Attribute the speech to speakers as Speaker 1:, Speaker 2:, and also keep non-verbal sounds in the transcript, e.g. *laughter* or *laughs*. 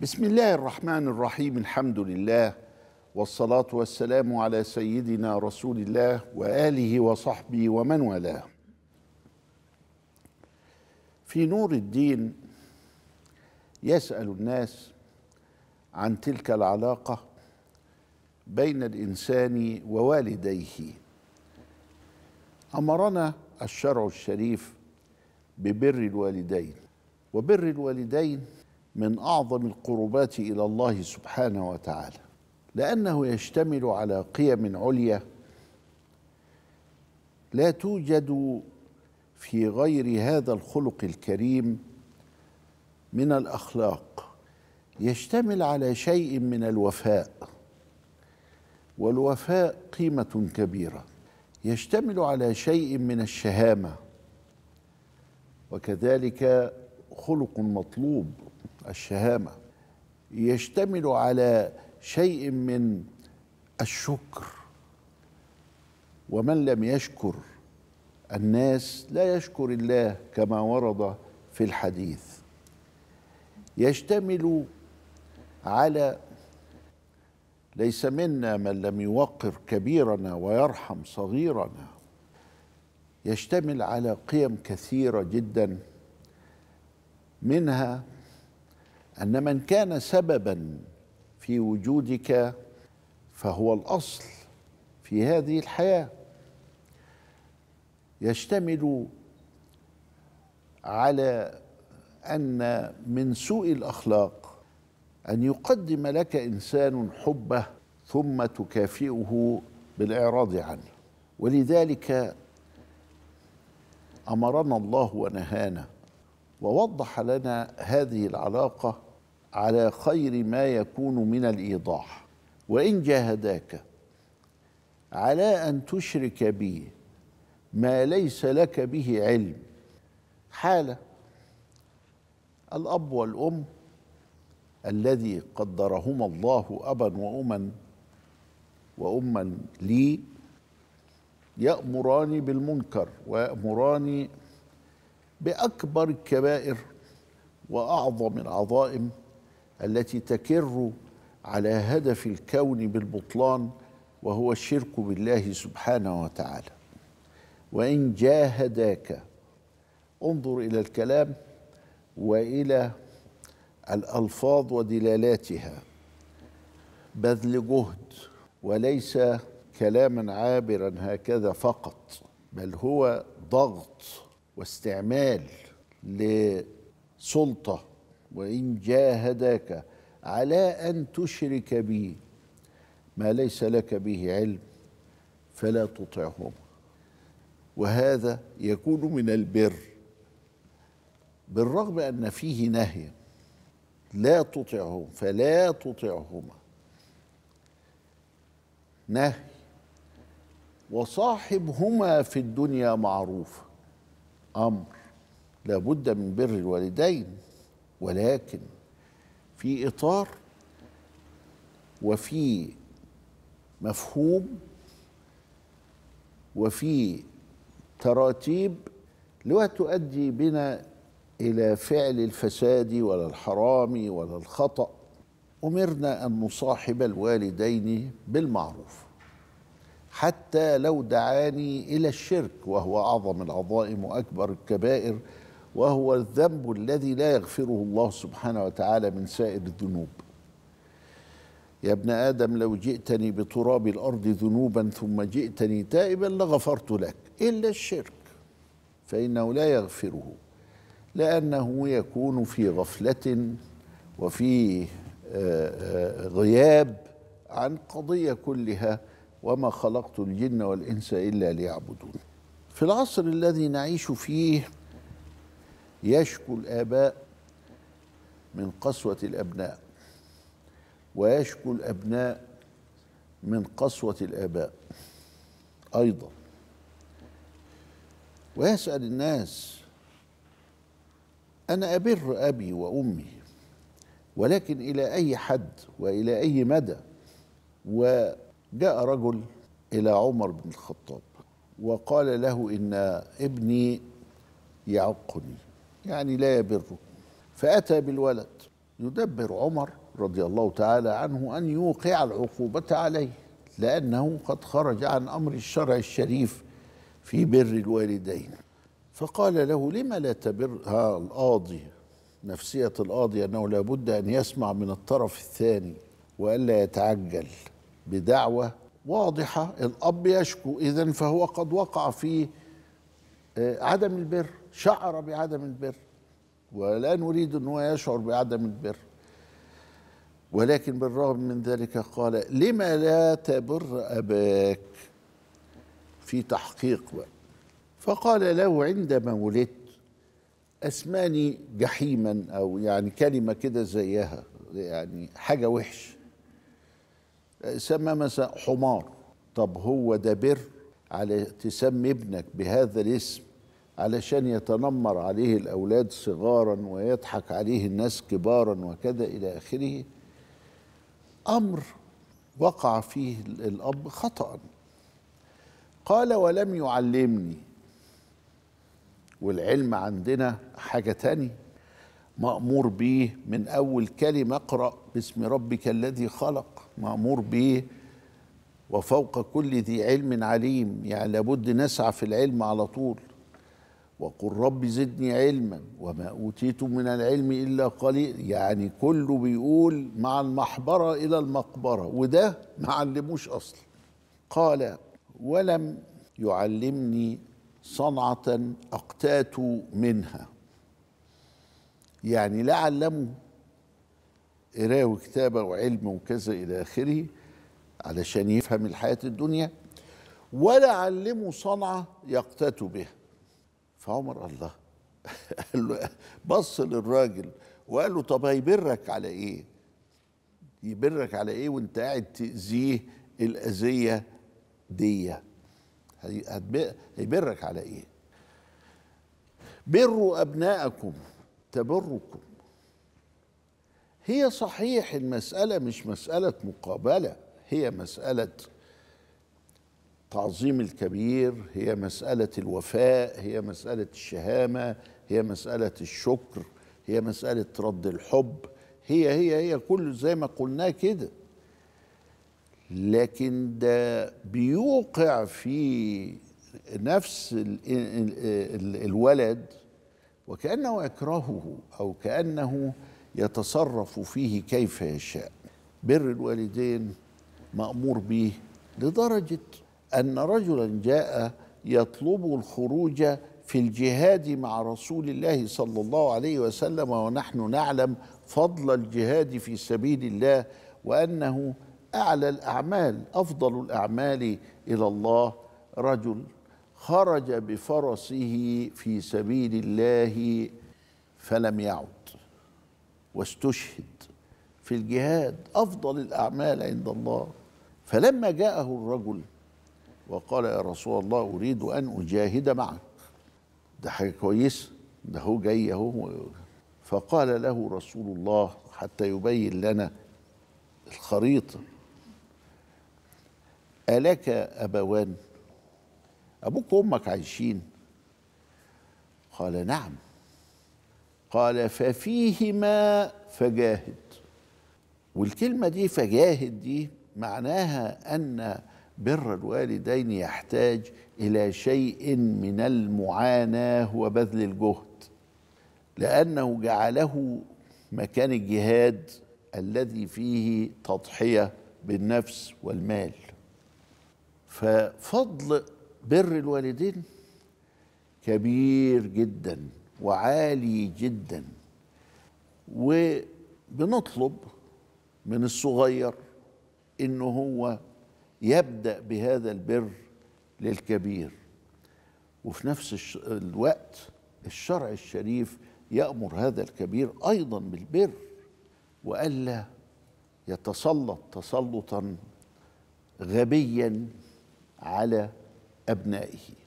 Speaker 1: بسم الله الرحمن الرحيم الحمد لله والصلاة والسلام على سيدنا رسول الله وآله وصحبه ومن والاه في نور الدين يسأل الناس عن تلك العلاقة بين الإنسان ووالديه أمرنا الشرع الشريف ببر الوالدين وبر الوالدين من اعظم القربات الى الله سبحانه وتعالى لانه يشتمل على قيم عليا لا توجد في غير هذا الخلق الكريم من الاخلاق يشتمل على شيء من الوفاء والوفاء قيمه كبيره يشتمل على شيء من الشهامه وكذلك خلق مطلوب الشهامه يشتمل على شيء من الشكر ومن لم يشكر الناس لا يشكر الله كما ورد في الحديث يشتمل على ليس منا من لم يوقر كبيرنا ويرحم صغيرنا يشتمل على قيم كثيره جدا منها ان من كان سببا في وجودك فهو الاصل في هذه الحياه يشتمل على ان من سوء الاخلاق ان يقدم لك انسان حبه ثم تكافئه بالاعراض عنه ولذلك امرنا الله ونهانا ووضح لنا هذه العلاقه على خير ما يكون من الايضاح وان جاهداك على ان تشرك بي ما ليس لك به علم حاله الاب والام الذي قدرهما الله ابا وأما واما لي يامران بالمنكر ويامران باكبر الكبائر واعظم العظائم التي تكر على هدف الكون بالبطلان وهو الشرك بالله سبحانه وتعالى وان جاهداك انظر الى الكلام والى الالفاظ ودلالاتها بذل جهد وليس كلاما عابرا هكذا فقط بل هو ضغط واستعمال لسلطه وإن جاهداك على أن تشرك بي ما ليس لك به علم فلا تطعهما وهذا يكون من البر بالرغم أن فيه نهي لا تطعهم فلا تطعهما نهي وصاحبهما في الدنيا معروف امر لابد من بر الوالدين ولكن في اطار وفي مفهوم وفي تراتيب لا تؤدي بنا الى فعل الفساد ولا الحرام ولا الخطا امرنا ان نصاحب الوالدين بالمعروف حتى لو دعاني الى الشرك وهو اعظم العظائم واكبر الكبائر وهو الذنب الذي لا يغفره الله سبحانه وتعالى من سائر الذنوب يا ابن ادم لو جئتني بتراب الارض ذنوبا ثم جئتني تائبا لغفرت لك الا الشرك فانه لا يغفره لانه يكون في غفله وفي آه، آه، غياب عن قضيه كلها وما خلقت الجن والانس الا ليعبدون في العصر الذي نعيش فيه يشكو الآباء من قسوة الأبناء ويشكو الأبناء من قسوة الآباء أيضا ويسأل الناس أنا أبر أبي وأمي ولكن إلى أي حد وإلى أي مدى وجاء رجل إلى عمر بن الخطاب وقال له إن ابني يعقني يعني لا يبره فأتى بالولد يدبر عمر رضي الله تعالى عنه أن يوقع العقوبة عليه لأنه قد خرج عن أمر الشرع الشريف في بر الوالدين فقال له لما لا تبرها القاضي نفسية القاضي أنه لابد أن يسمع من الطرف الثاني وألا يتعجل بدعوة واضحة الأب يشكو إذا فهو قد وقع في آه، عدم البر شعر بعدم البر ولا نريد أنه يشعر بعدم البر ولكن بالرغم من ذلك قال لما لا تبر أباك في تحقيق بقى فقال له عندما ولدت أسماني جحيما أو يعني كلمة كده زيها يعني حاجة وحش سمى مثلا حمار طب هو ده بر على تسمي ابنك بهذا الاسم علشان يتنمر عليه الأولاد صغارا ويضحك عليه الناس كبارا وكذا إلى آخره أمر وقع فيه الأب خطأ قال ولم يعلمني والعلم عندنا حاجة تاني مأمور به من أول كلمة اقرأ باسم ربك الذي خلق مأمور به وفوق كل ذي علم عليم يعني لابد نسعى في العلم على طول وقل رب زدني علما وما اوتيتم من العلم الا قليل يعني كله بيقول مع المحبره الى المقبره وده ما علموش اصلا قال ولم يعلمني صنعه اقتات منها يعني لا علمه قراءة وكتابه وعلم وكذا الى اخره علشان يفهم الحياه الدنيا ولا علمه صنعه يقتات بها فعمر الله *laughs* قال له بص للراجل وقال له طب هيبرك على ايه يبرك على ايه وانت قاعد تاذيه الاذيه دي هيبرك على ايه بروا ابناءكم تبركم هي صحيح المساله مش مساله مقابله هي مساله تعظيم الكبير هي مسألة الوفاء هي مسألة الشهامة هي مسألة الشكر هي مسألة رد الحب هي هي هي كل زي ما قلناه كده لكن ده بيوقع في نفس الولد وكأنه يكرهه أو كأنه يتصرف فيه كيف يشاء بر الوالدين مأمور به لدرجة أن رجلا جاء يطلب الخروج في الجهاد مع رسول الله صلى الله عليه وسلم ونحن نعلم فضل الجهاد في سبيل الله وأنه أعلى الأعمال أفضل الأعمال إلى الله رجل خرج بفرسه في سبيل الله فلم يعد واستشهد في الجهاد أفضل الأعمال عند الله فلما جاءه الرجل وقال يا رسول الله أريد أن أجاهد معك ده حاجة كويسة ده هو جاي أهو فقال له رسول الله حتى يبين لنا الخريطة ألك أبوان أبوك وأمك عايشين قال نعم قال ففيهما فجاهد والكلمة دي فجاهد دي معناها أن بر الوالدين يحتاج الى شيء من المعاناه وبذل الجهد لانه جعله مكان الجهاد الذي فيه تضحيه بالنفس والمال ففضل بر الوالدين كبير جدا وعالي جدا وبنطلب من الصغير ان هو يبدأ بهذا البر للكبير وفي نفس الوقت الشرع الشريف يأمر هذا الكبير أيضا بالبر وألا يتسلط تسلطا غبيا على أبنائه